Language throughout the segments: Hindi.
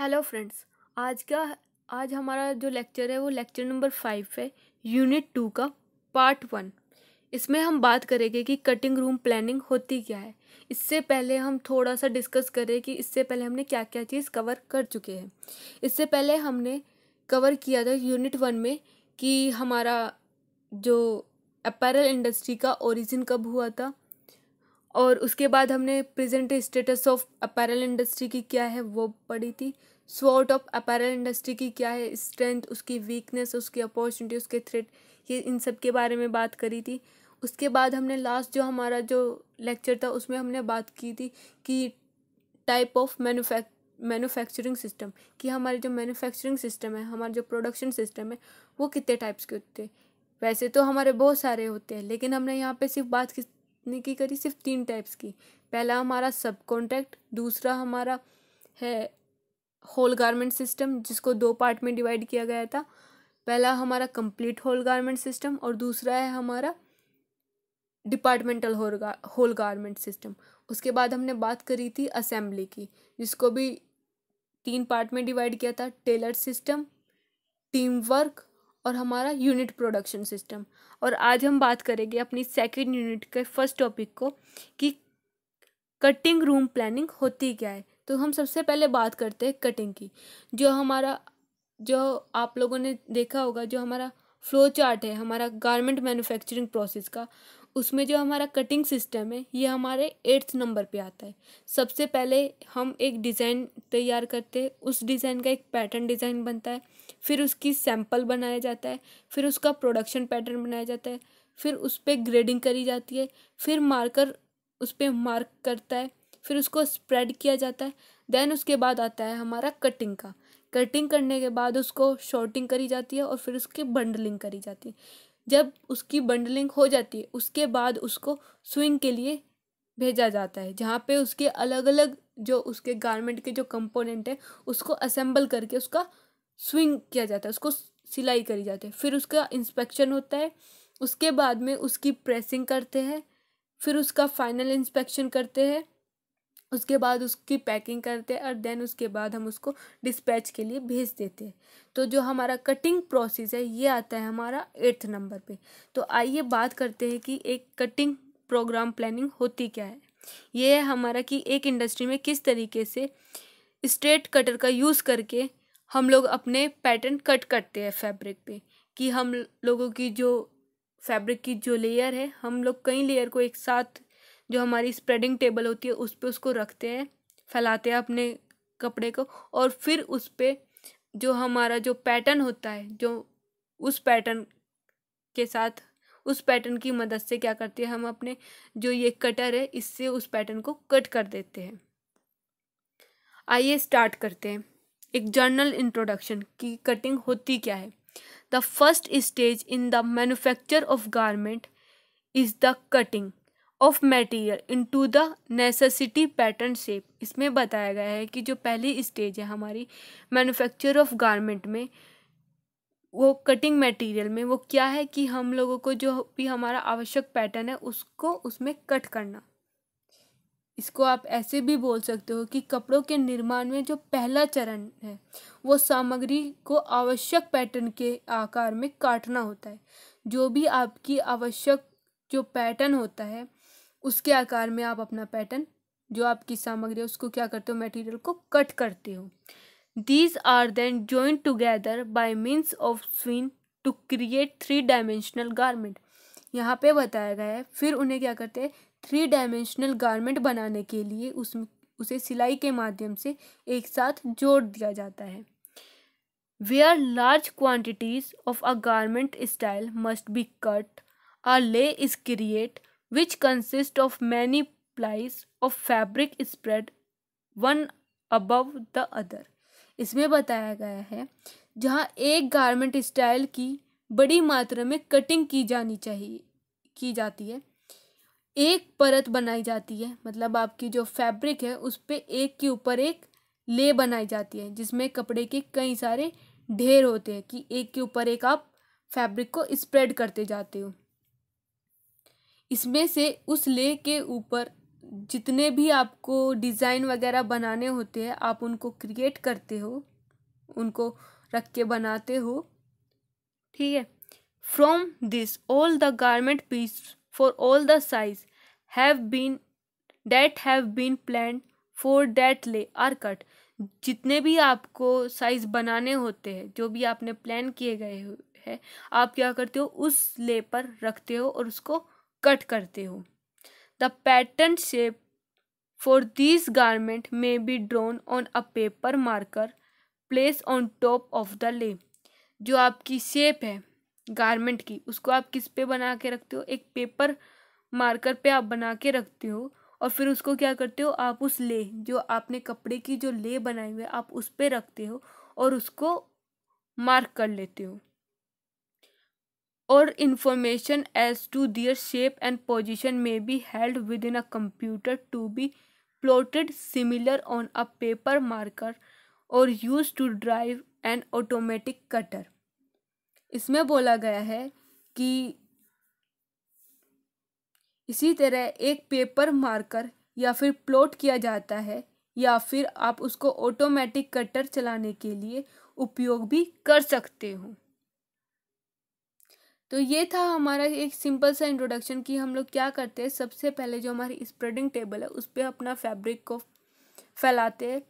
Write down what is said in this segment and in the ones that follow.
हेलो फ्रेंड्स आज का आज हमारा जो लेक्चर है वो लेक्चर नंबर फाइव है यूनिट टू का पार्ट वन इसमें हम बात करेंगे कि कटिंग रूम प्लानिंग होती क्या है इससे पहले हम थोड़ा सा डिस्कस करें कि इससे पहले हमने क्या क्या चीज़ कवर कर चुके हैं इससे पहले हमने कवर किया था यूनिट वन में कि हमारा जो अपैरल इंडस्ट्री का ओरिजिन कब हुआ था और उसके बाद हमने present status of apparel industry की क्या है वो पढ़ी थी स्वॉट ऑफ अपैरल इंडस्ट्री की क्या है स्ट्रेंथ उसकी वीकनेस उसकी अपॉर्चुनिटी उसके थ्रेट ये इन सब के बारे में बात करी थी उसके बाद हमने लास्ट जो हमारा जो लेक्चर था उसमें हमने बात की थी कि type of manufa manufacturing system कि हमारे जो मैनुफैक्चरिंग सिस्टम है हमारे जो प्रोडक्शन सिस्टम है वो कितने टाइप्स के होते हैं वैसे तो हमारे बहुत सारे होते हैं लेकिन हमने यहाँ पे सिर्फ बात ने की करी सिर्फ तीन टाइप्स की पहला हमारा सब कॉन्ट्रैक्ट दूसरा हमारा है होल गारमेंट सिस्टम जिसको दो पार्ट में डिवाइड किया गया था पहला हमारा कंप्लीट होल गारमेंट सिस्टम और दूसरा है हमारा डिपार्टमेंटल होल गारमेंट सिस्टम उसके बाद हमने बात करी थी असेंबली की जिसको भी तीन पार्ट में डिवाइड किया था टेलर सिस्टम टीम वर्क और हमारा यूनिट प्रोडक्शन सिस्टम और आज हम बात करेंगे अपनी सेकेंड यूनिट के फर्स्ट टॉपिक को कि कटिंग रूम प्लानिंग होती क्या है तो हम सबसे पहले बात करते हैं कटिंग की जो हमारा जो आप लोगों ने देखा होगा जो हमारा फ्लो चार्ट है हमारा गारमेंट मैन्युफैक्चरिंग प्रोसेस का उसमें जो हमारा कटिंग सिस्टम है ये हमारे एट्थ नंबर पे आता है सबसे पहले हम एक डिज़ाइन तैयार करते हैं उस डिज़ाइन का एक पैटर्न डिज़ाइन बनता है फिर उसकी सैम्पल बनाया जाता है फिर उसका प्रोडक्शन पैटर्न बनाया जाता है फिर उस पर ग्रेडिंग करी जाती है फिर मार्कर उस पर मार्क करता है फिर उसको स्प्रेड किया जाता है देन उसके बाद आता है हमारा कटिंग का कटिंग करने के बाद उसको शॉर्टिंग करी जाती है और फिर उसकी बंडलिंग करी जाती है जब उसकी बंडलिंग हो जाती है उसके बाद उसको स्विंग के लिए भेजा जाता है जहाँ पे उसके अलग अलग जो उसके गारमेंट के जो कंपोनेंट है उसको असेंबल करके उसका स्विंग किया जाता है उसको सिलाई करी जाती है फिर उसका इंस्पेक्शन होता है उसके बाद में उसकी प्रेसिंग करते हैं फिर उसका फाइनल इंस्पेक्शन करते हैं उसके बाद उसकी पैकिंग करते हैं और देन उसके बाद हम उसको डिस्पैच के लिए भेज देते हैं तो जो हमारा कटिंग प्रोसेस है ये आता है हमारा एट्थ नंबर पे तो आइए बात करते हैं कि एक कटिंग प्रोग्राम प्लानिंग होती क्या है ये है हमारा कि एक इंडस्ट्री में किस तरीके से स्ट्रेट कटर का यूज़ करके हम लोग अपने पैटर्न कट करते हैं फैब्रिक पे कि हम लोगों की जो फैब्रिक की जो लेयर है हम लोग कई लेयर को एक साथ जो हमारी स्प्रेडिंग टेबल होती है उस पर उसको रखते हैं फैलाते हैं अपने कपड़े को और फिर उस पर जो हमारा जो पैटर्न होता है जो उस पैटर्न के साथ उस पैटर्न की मदद से क्या करते हैं हम अपने जो ये कटर है इससे उस पैटर्न को कट कर देते हैं आइए स्टार्ट करते हैं एक जर्नल इंट्रोडक्शन की कटिंग होती क्या है the first stage in the manufacture of garment is the cutting of material into the necessity pattern shape इसमें बताया गया है कि जो पहली स्टेज है हमारी मैन्युफैक्चर ऑफ गारमेंट में वो कटिंग मटेरियल में वो क्या है कि हम लोगों को जो भी हमारा आवश्यक पैटर्न है उसको उसमें कट करना इसको आप ऐसे भी बोल सकते हो कि कपड़ों के निर्माण में जो पहला चरण है वो सामग्री को आवश्यक पैटर्न के आकार में काटना होता है जो भी आपकी आवश्यक जो पैटर्न होता है उसके आकार में आप अपना पैटर्न जो आपकी सामग्री है उसको क्या करते हो मटेरियल को कट करते हो these are then joint together by means of sewing to create three dimensional garment यहाँ पे बताया गया है फिर उन्हें क्या करते हैं थ्री डायमेंशनल गारमेंट बनाने के लिए उसमें उसे सिलाई के माध्यम से एक साथ जोड़ दिया जाता है where large quantities of a garment style must be cut a lay is create which consist of many plies of fabric spread one above the other इसमें बताया गया है जहाँ एक गारमेंट स्टाइल की बड़ी मात्रा में कटिंग की जानी चाहिए की जाती है एक परत बनाई जाती है मतलब आपकी जो फैब्रिक है उस पर एक के ऊपर एक ले बनाई जाती है जिसमें कपड़े के कई सारे ढेर होते हैं कि एक के ऊपर एक आप फैब्रिक को स्प्रेड करते जाते हो इसमें से उस ले के ऊपर जितने भी आपको डिज़ाइन वगैरह बनाने होते हैं आप उनको क्रिएट करते हो उनको रख के बनाते हो ठीक है from this all the garment piece for all the size have been that have been plan for that lay are cut जितने भी आपको साइज़ बनाने होते हैं जो भी आपने प्लान किए गए हैं आप क्या करते हो उस ले पर रखते हो और उसको कट करते हो the pattern shape for this garment may be drawn on a paper marker place on top of the lay जो आपकी शेप है गारमेंट की उसको आप किस पे बना के रखते हो एक पेपर मार्कर पे आप बना के रखते हो और फिर उसको क्या करते हो आप उस ले जो आपने कपड़े की जो ले बनाई हुई है आप उस पर रखते हो और उसको मार्क कर लेते हो और information as to their shape and position may be held within a computer to be plotted similar on a paper marker और use to drive an automatic cutter इसमें बोला गया है कि इसी तरह एक पेपर मार्कर या फिर प्लॉट किया जाता है या फिर आप उसको ऑटोमेटिक कटर चलाने के लिए उपयोग भी कर सकते हो तो ये था हमारा एक सिंपल सा इंट्रोडक्शन कि हम लोग क्या करते हैं सबसे पहले जो हमारी स्प्रेडिंग टेबल है उस पर अपना फैब्रिक को फैलाते हैं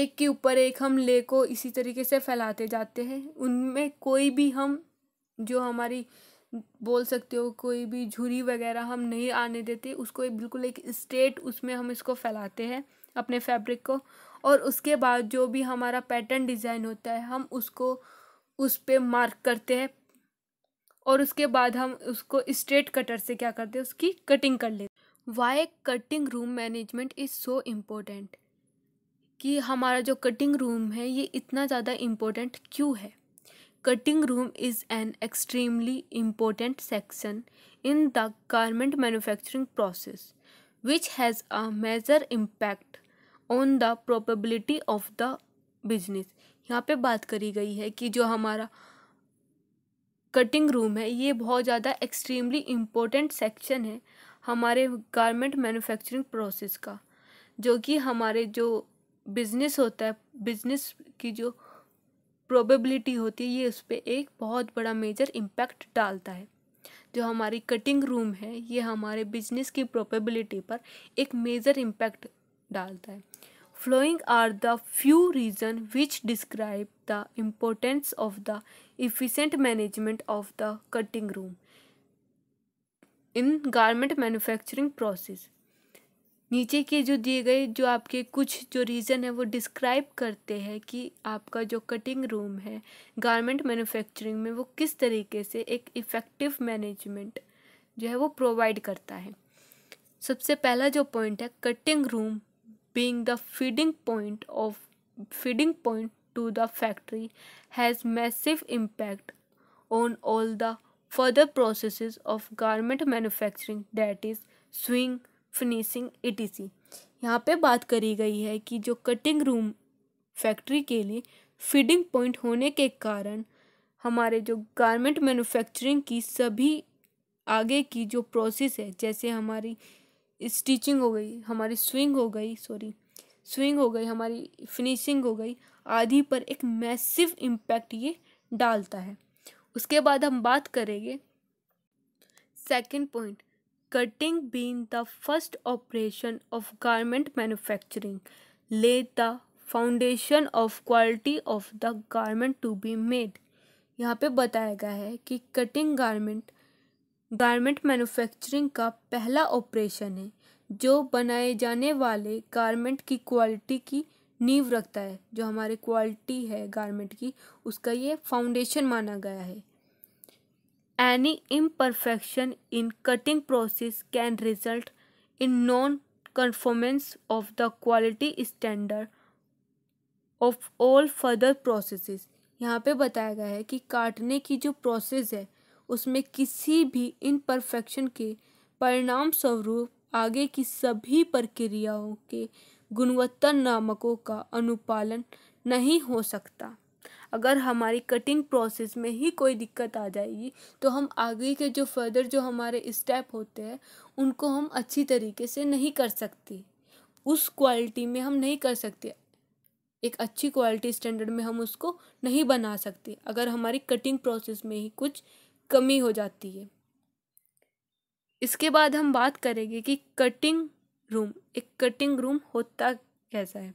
एक के ऊपर एक हम ले को इसी तरीके से फैलाते जाते हैं उनमें कोई भी हम जो हमारी बोल सकते हो कोई भी झुरी वगैरह हम नहीं आने देते उसको बिल्कुल एक स्ट्रेट उसमें हम इसको फैलाते हैं अपने फैब्रिक को और उसके बाद जो भी हमारा पैटर्न डिज़ाइन होता है हम उसको उस पर मार्क करते हैं और उसके बाद हम उसको स्ट्रेट कटर से क्या करते हैं उसकी कटिंग कर लेते why cutting room management is so important कि हमारा जो कटिंग रूम है ये इतना ज़्यादा इम्पोर्टेंट क्यों है cutting room is an extremely important section in the garment manufacturing process which has a major impact on the probability of the business यहाँ पे बात करी गई है कि जो हमारा कटिंग रूम है ये बहुत ज़्यादा एक्सट्रीमली इम्पोर्टेंट सेक्शन है हमारे गारमेंट मैन्युफैक्चरिंग प्रोसेस का जो कि हमारे जो बिज़नेस होता है बिज़नेस की जो प्रोबेबिलिटी होती है ये उस पर एक बहुत बड़ा मेजर इम्पैक्ट डालता है जो हमारी कटिंग रूम है ये हमारे बिजनेस की प्रोबेबिलिटी पर एक मेजर इम्पैक्ट डालता है Flowing are the few reasons which describe the importance of the efficient management of the cutting room in garment manufacturing process नीचे के जो दिए गए जो आपके कुछ जो रीज़न है वो डिस्क्राइब करते हैं कि आपका जो कटिंग रूम है गारमेंट मैन्युफैक्चरिंग में वो किस तरीके से एक इफ़ेक्टिव मैनेजमेंट जो है वो प्रोवाइड करता है सबसे पहला जो पॉइंट है cutting room being the feeding point of feeding point to the factory has massive impact on all the further processes of garment manufacturing that is swing finishing etc. यहाँ पे बात करी गई है कि जो कटिंग रूम फैक्ट्री के लिए फीडिंग पॉइंट होने के कारण हमारे जो गारमेंट मैन्युफैक्चरिंग की सभी आगे की जो प्रोसेस है जैसे हमारी स्टिचिंग हो गई हमारी स्विंग हो गई सॉरी स्विंग हो गई हमारी फिनिशिंग हो गई आदि पर एक मैसिव इम्पैक्ट ये डालता है उसके बाद हम बात करेंगे second point cutting being the first operation of garment manufacturing lay the foundation of quality of the garment to be made यहाँ पे बताया गया है कि कटिंग गारमेंट गारमेंट मैन्युफैक्चरिंग का पहला ऑपरेशन है जो बनाए जाने वाले गारमेंट की क्वालिटी की नींव रखता है जो हमारे क्वालिटी है गारमेंट की उसका ये फाउंडेशन माना गया है any imperfection in cutting process can result in non conformance of the quality standard of all further process यहाँ पे बताया गया है कि काटने की जो प्रोसेस है उसमें किसी भी इनपरफेक्शन के परिणाम स्वरूप आगे की सभी प्रक्रियाओं के गुणवत्ता नामकों का अनुपालन नहीं हो सकता अगर हमारी कटिंग प्रोसेस में ही कोई दिक्कत आ जाएगी तो हम आगे के जो फर्दर जो हमारे स्टेप होते हैं उनको हम अच्छी तरीके से नहीं कर सकते उस क्वालिटी में हम नहीं कर सकते एक अच्छी क्वालिटी स्टैंडर्ड में हम उसको नहीं बना सकते अगर हमारी कटिंग प्रोसेस में ही कुछ कमी हो जाती है इसके बाद हम बात करेंगे कि कटिंग रूम एक कटिंग रूम होता कैसा है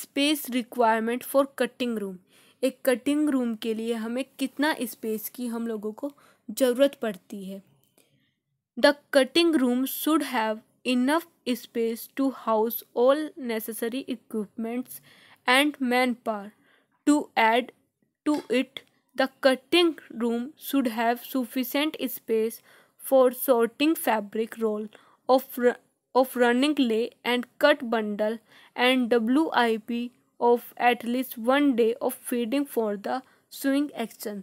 space requirement for cutting room एक कटिंग रूम के लिए हमें कितना स्पेस की हम लोगों को ज़रूरत पड़ती है the cutting room should have enough space to house all necessary equipments and manpower to add to it The cutting room should have sufficient space for sorting fabric roll of, of running lay and cut bundle and WIP of at least one day of feeding for the sewing section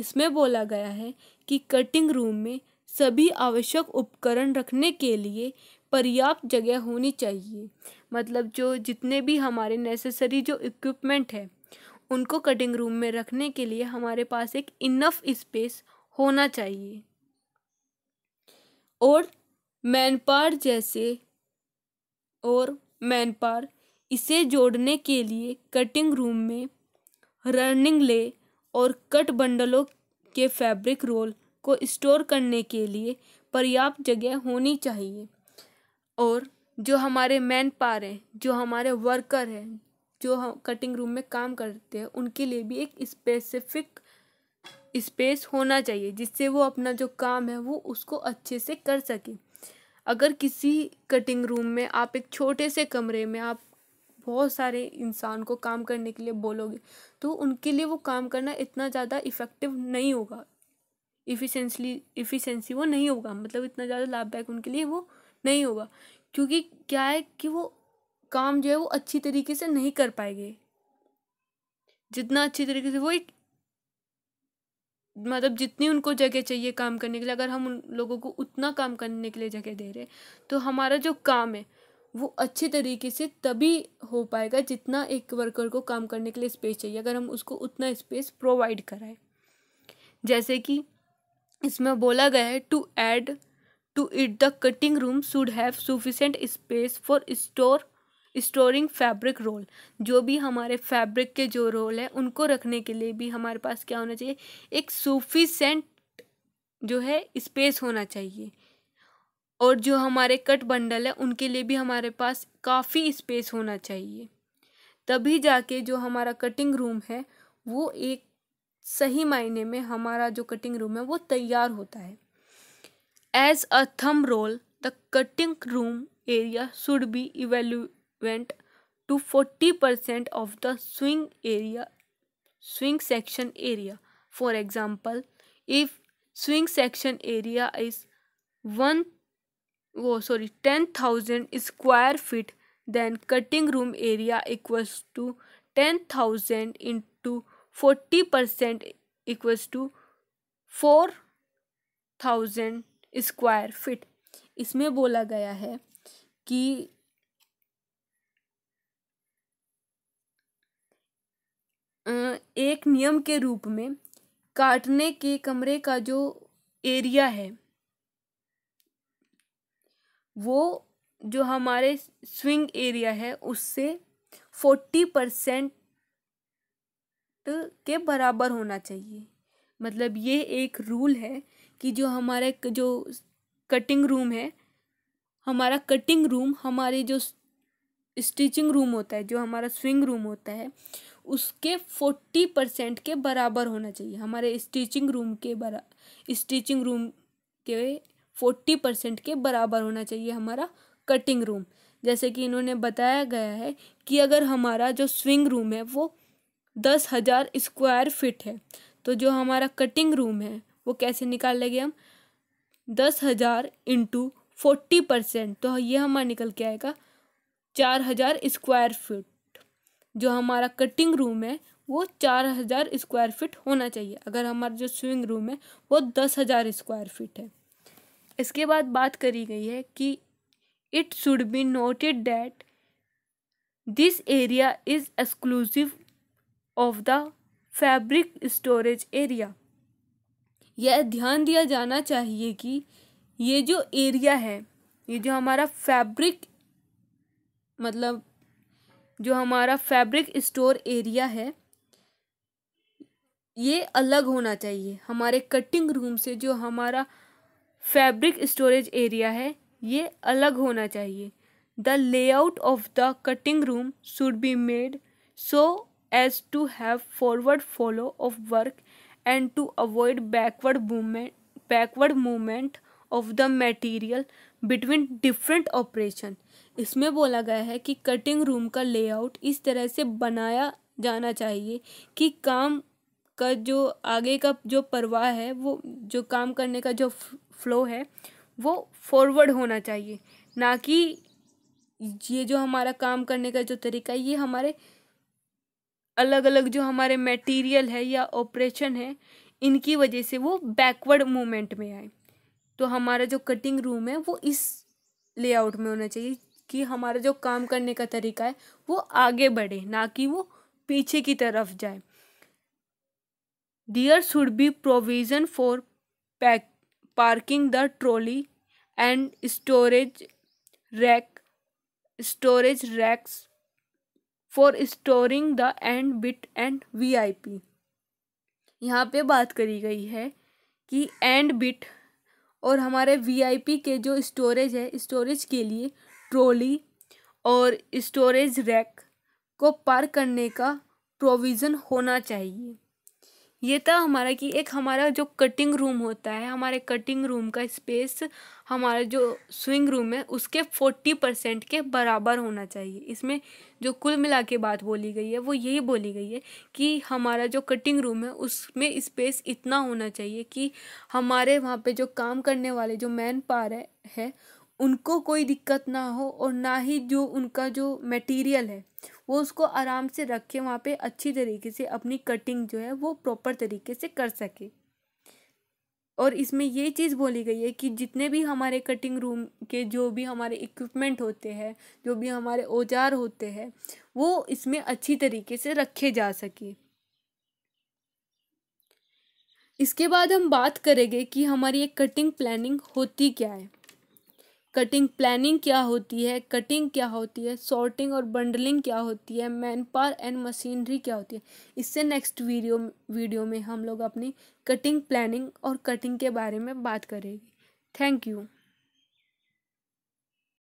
इसमें बोला गया है कि कटिंग रूम में सभी आवश्यक उपकरण रखने के लिए पर्याप्त जगह होनी चाहिए मतलब जो जितने भी हमारे नेसेसरी जो इक्विपमेंट है उनको कटिंग रूम में रखने के लिए हमारे पास एक इनफ स्पेस होना चाहिए और मैनपार जैसे और मैनपार इसे जोड़ने के लिए कटिंग रूम में रनिंग ले और कट बंडलों के फैब्रिक रोल को स्टोर करने के लिए पर्याप्त जगह होनी चाहिए और जो हमारे मैन पार हैं जो हमारे वर्कर हैं जो हम कटिंग रूम में काम करते हैं उनके लिए भी एक स्पेसिफिक स्पेस होना चाहिए जिससे वो अपना जो काम है वो उसको अच्छे से कर सके अगर किसी कटिंग रूम में आप एक छोटे से कमरे में आप बहुत सारे इंसान को काम करने के लिए बोलोगे तो उनके लिए वो काम करना इतना ज़्यादा इफ़ेक्टिव नहीं होगा इफ़िशेंसली इफ़िशेंसी वो नहीं होगा मतलब इतना ज़्यादा लाभदायक उनके लिए वो नहीं होगा क्योंकि क्या है कि वो काम जो है वो अच्छी तरीके से नहीं कर पाएंगे जितना अच्छी तरीके से वो एक मतलब जितनी उनको जगह चाहिए काम करने के लिए अगर हम उन लोगों को उतना काम करने के लिए जगह दे रहे तो हमारा जो काम है वो अच्छे तरीके से तभी हो पाएगा जितना एक वर्कर को काम करने के लिए स्पेस चाहिए अगर हम उसको उतना स्पेस प्रोवाइड कराएं जैसे कि इसमें बोला गया है to add to it the cutting room should have sufficient space for store storing fabric roll जो भी हमारे फैब्रिक के जो रोल है उनको रखने के लिए भी हमारे पास क्या होना चाहिए एक सुफिसेंट जो है स्पेस होना चाहिए और जो हमारे कट बंडल है उनके लिए भी हमारे पास काफ़ी स्पेस होना चाहिए तभी जाके जो हमारा कटिंग रूम है वो एक सही मायने में हमारा जो कटिंग रूम है वो तैयार होता है as a thumb rule the cutting room area should be इवेल्यू went to 40% of the swing area swing section area for example if swing section area is 1 oh sorry 10000 square feet then cutting room area equals to 10000 into 40% equals to 4000 square feet इसमें बोला गया है कि एक नियम के रूप में काटने के कमरे का जो एरिया है वो जो हमारे स्विंग एरिया है उससे फोर्टी परसेंट के बराबर होना चाहिए मतलब ये एक रूल है कि जो हमारे जो कटिंग रूम है हमारा कटिंग रूम हमारे जो स्टिचिंग रूम होता है जो हमारा स्विंग रूम होता है उसके फोर्टी परसेंट के बराबर होना चाहिए हमारे स्टिचिंग रूम के बरा स्टिचिंग रूम के फोर्टी परसेंट के बराबर होना चाहिए हमारा कटिंग रूम जैसे कि इन्होंने बताया गया है कि अगर हमारा जो स्विंग रूम है वो दस हज़ार स्क्वायर फिट है तो जो हमारा कटिंग रूम है वो कैसे निकाल लेंगे हम दस हज़ार इंटू फोर्टी परसेंट तो ये हमारा निकल के आएगा चार हज़ार स्क्वायर फिट जो हमारा कटिंग रूम है वो चार हज़ार स्क्वायर फिट होना चाहिए अगर हमारा जो स्विंग रूम है वो दस हज़ार स्क्वायर फिट है इसके बाद बात करी गई है कि it should be noted that this area is exclusive of the fabric storage area यह ध्यान दिया जाना चाहिए कि ये जो एरिया है ये जो हमारा फैब्रिक मतलब जो हमारा फैब्रिक स्टोर एरिया है ये अलग होना चाहिए हमारे कटिंग रूम से जो हमारा फैब्रिक स्टोरेज एरिया है ये अलग होना चाहिए the layout of the cutting room should be made so as to have forward follow of work and to avoid backward movement backward movement of the material between different operation इसमें बोला गया है कि कटिंग रूम का लेआउट इस तरह से बनाया जाना चाहिए कि काम का जो आगे का जो परवाह है वो जो काम करने का जो फ्लो है वो फॉरवर्ड होना चाहिए ना कि ये जो हमारा काम करने का जो तरीका है ये हमारे अलग अलग जो हमारे मटेरियल है या ऑपरेशन है इनकी वजह से वो बैकवर्ड मूवमेंट में आए तो हमारा जो कटिंग रूम है वो इस लेआउट में होना चाहिए कि हमारा जो काम करने का तरीका है वो आगे बढ़े ना कि वो पीछे की तरफ जाए there should be provision for pack parking the trolley and storage rack storage racks for storing the end bit and V I P यहाँ पे बात करी गई है कि एंड बिट और हमारे वी आई पी के जो स्टोरेज है स्टोरेज के लिए ट्रॉली और स्टोरेज रैक को पार करने का प्रोविज़न होना चाहिए ये था हमारा कि एक हमारा जो कटिंग रूम होता है हमारे कटिंग रूम का स्पेस हमारा जो स्विंग रूम है उसके फोर्टी परसेंट के बराबर होना चाहिए इसमें जो कुल मिला के बात बोली गई है वो यही बोली गई है कि हमारा जो कटिंग रूम है उसमें स्पेस इतना होना चाहिए कि हमारे वहाँ पे जो काम करने वाले जो मैन पार है, है उनको कोई दिक्कत ना हो और ना ही जो उनका जो मटेरियल है वो उसको आराम से रखे वहाँ पे अच्छी तरीके से अपनी कटिंग जो है वो प्रॉपर तरीके से कर सके और इसमें ये चीज़ बोली गई है कि जितने भी हमारे कटिंग रूम के जो भी हमारे इक्विपमेंट होते हैं जो भी हमारे औजार होते हैं वो इसमें अच्छी तरीके से रखे जा सके इसके बाद हम बात करेंगे कि हमारी एक कटिंग प्लानिंग होती क्या है कटिंग प्लानिंग क्या होती है कटिंग क्या होती है सॉर्टिंग और बंडलिंग क्या होती है मैन पावर एंड मशीनरी क्या होती है इससे नेक्स्ट वीडियो वीडियो में हम लोग अपनी कटिंग प्लानिंग और कटिंग के बारे में बात करेंगे थैंक यू